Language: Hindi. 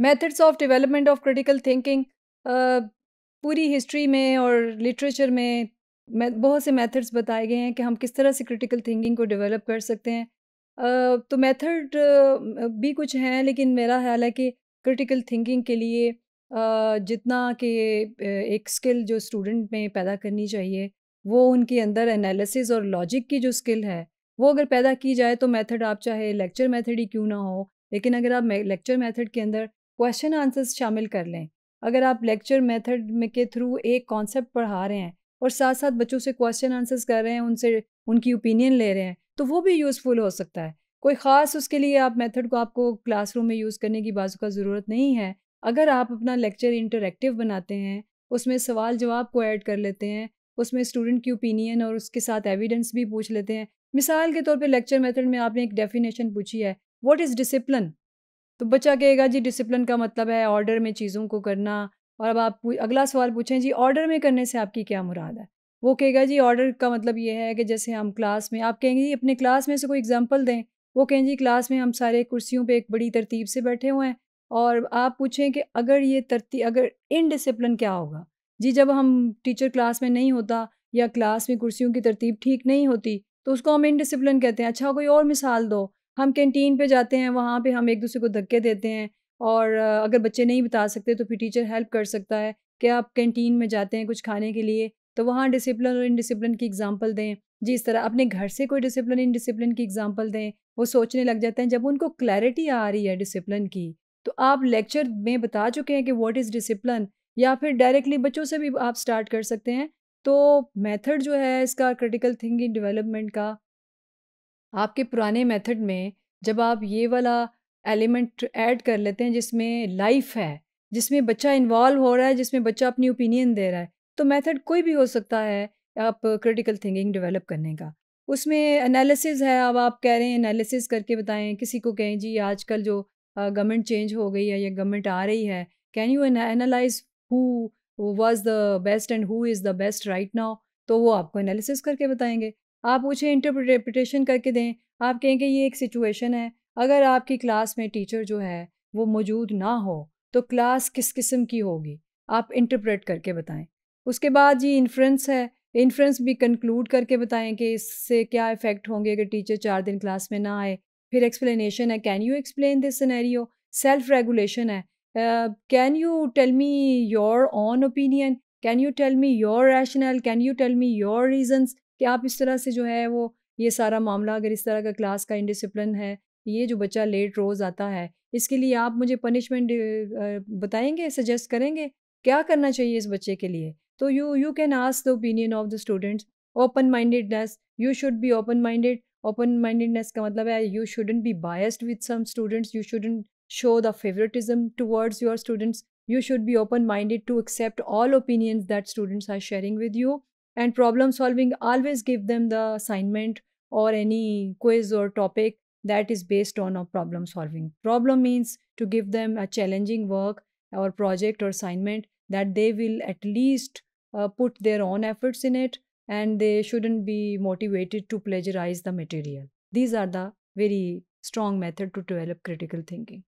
methods of development of critical thinking पूरी हिस्ट्री में और लिटरेचर में बहुत से मेथड्स बताए गए हैं कि हम किस तरह से क्रिटिकल थिंकिंग को डेवलप कर सकते हैं uh, तो मेथड भी कुछ हैं लेकिन मेरा ख्याल है कि क्रिटिकल थिंकिंग के लिए uh, जितना कि एक स्किल जो स्टूडेंट में पैदा करनी चाहिए वो उनके अंदर एनालिसिस और लॉजिक की जो स्किल है वो अगर पैदा की जाए तो मेथड आप चाहे लेक्चर मेथड ही क्यों ना हो लेकिन अगर आप लेक्चर मेथड के अंदर क्वेश्चन आंसर्स शामिल कर लें अगर आप लेक्चर मेथड में के थ्रू एक कॉन्सेप्ट पढ़ा रहे हैं और साथ साथ बच्चों से क्वेश्चन आंसर्स कर रहे हैं उनसे उनकी ओपिनियन ले रहे हैं तो वो भी यूज़फुल हो सकता है कोई ख़ास उसके लिए आप मेथड को आपको क्लासरूम में यूज़ करने की बाजू का ज़रूरत नहीं है अगर आप अपना लेक्चर इंटरेक्टिव बनाते हैं उसमें सवाल जवाब को ऐड कर लेते हैं उसमें स्टूडेंट की ओपिनियन और उसके साथ एविडेंस भी पूछ लेते हैं मिसाल के तौर पे लेक्चर मेथड में आपने एक डेफिनेशन पूछी है व्हाट इज़ डिसिप्लिन तो बच्चा कहेगा जी डिसिप्लिन का मतलब है ऑर्डर में चीज़ों को करना और अब आप अगला सवाल पूछें जी ऑर्डर में करने से आपकी क्या मुराद है वो कहेगा जी ऑर्डर का मतलब ये है कि जैसे हम क्लास में आप कहेंगे जी अपने क्लास में से कोई एग्जाम्पल दें वो कहें जी क्लास में हम सारे कुर्सियों पर एक बड़ी तरतीब से बैठे हुए हैं और आप पूछें कि अगर ये तरती अगर इनडिसिप्लिन क्या होगा जी जब हम टीचर क्लास में नहीं होता या क्लास में कुर्सियों की तरतीब ठीक नहीं होती तो उसको हम इनडिसिप्लिन कहते हैं अच्छा कोई और मिसाल दो हम कैंटीन पे जाते हैं वहाँ पे हम एक दूसरे को धक्के देते हैं और अगर बच्चे नहीं बता सकते तो फिर टीचर हेल्प कर सकता है कि आप कैंटीन में जाते हैं कुछ खाने के लिए तो वहाँ डिसिप्लिन और इनडिसिप्लिन की एग्ज़ाम्पल दें जिस तरह अपने घर से कोई डिसिप्लिन इनडिसिप्लिन की एग्ज़ाम्पल दें वो सोचने लग जाते हैं जब उनको क्लैरिटी आ रही है डिसिप्लिन की तो आप लेक्चर में बता चुके हैं कि वॉट इज़ डिसिप्लिन या फिर डायरेक्टली बच्चों से भी आप स्टार्ट कर सकते हैं तो मेथड जो है इसका क्रिटिकल थिंकिंग डेवलपमेंट का आपके पुराने मेथड में जब आप ये वाला एलिमेंट ऐड कर लेते हैं जिसमें लाइफ है जिसमें बच्चा इन्वॉल्व हो रहा है जिसमें बच्चा अपनी ओपिनियन दे रहा है तो मेथड कोई भी हो सकता है आप क्रिटिकल थिंकिंग डेवलप करने का उसमें एनालिसिस है अब आप कह रहे हैं एनालिसिस करके बताएं किसी को कहें जी आजकल जो गवर्नमेंट चेंज हो गई है या गवर्नमेंट आ रही है can you analyse who was the best and who is the best right now तो वो आपको एनालिसिस करके बताएंगे आप मुझे इंटरप्रिटेशन करके दें आप कहेंगे ये एक सिचुएशन है अगर आपकी क्लास में टीचर जो है वो मौजूद ना हो तो क्लास किस किस्म की होगी आप इंटरप्रेट करके बताएं उसके बाद ये इन्फ्रेंस है इन्फ्रेंस भी कंक्लूड करके बताएं कि इससे क्या इफ़ेक्ट होंगे अगर टीचर चार दिन क्लास में ना आए फिर एक्सप्लेनेशन है can you explain this scenario self regulation है can you tell me your own opinion can you tell me your rational can you tell me your reasons कि आप इस तरह से जो है वो ये सारा मामला अगर इस तरह का क्लास का इंडिसिप्लिन है ये जो बच्चा लेट रोज़ आता है इसके लिए आप मुझे पनिशमेंट बताएंगे सजेस्ट करेंगे क्या करना चाहिए इस बच्चे के लिए तो you you can ask the opinion of the students open mindedness you should be open minded open mindedness का मतलब है you shouldn't be biased with some students you shouldn't show the favouritism towards your students you should be open minded to accept all opinions that students are sharing with you and problem solving always give them the assignment or any quiz or topic that is based on a problem solving problem means to give them a challenging work or project or assignment that they will at least uh, put their own efforts in it and they shouldn't be motivated to plagiarize the material these are the very strong method to develop critical thinking